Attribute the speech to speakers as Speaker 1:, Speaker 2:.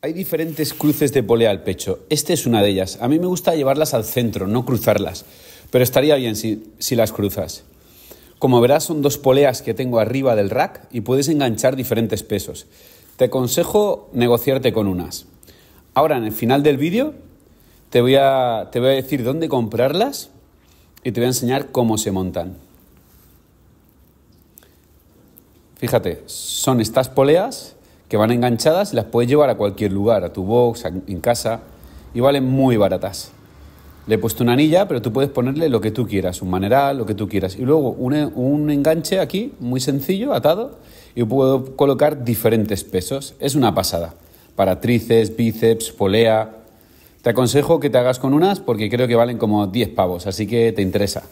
Speaker 1: Hay diferentes cruces de polea al pecho. Esta es una de ellas. A mí me gusta llevarlas al centro, no cruzarlas. Pero estaría bien si, las cruzas. Como verás, son dos poleas que tengo arriba del rack y puedes enganchar diferentes pesos. Te aconsejo negociarte con unas. Ahora, en el final del vídeo, te voy, a, te voy a decir dónde comprarlas y te voy a enseñar cómo se montan. Fíjate, son estas poleas que van enganchadas, las puedes llevar a cualquier lugar, a tu box, en casa, y valen muy baratas. Le he puesto una anilla, pero tú puedes ponerle lo que tú quieras, un maneral, lo que tú quieras. Y luego un, un enganche aquí, muy sencillo, atado, y puedo colocar diferentes pesos. Es una pasada. Para tríceps, bíceps, polea. Te aconsejo que te hagas con unas porque creo que valen como 10 pavos, así que te interesa.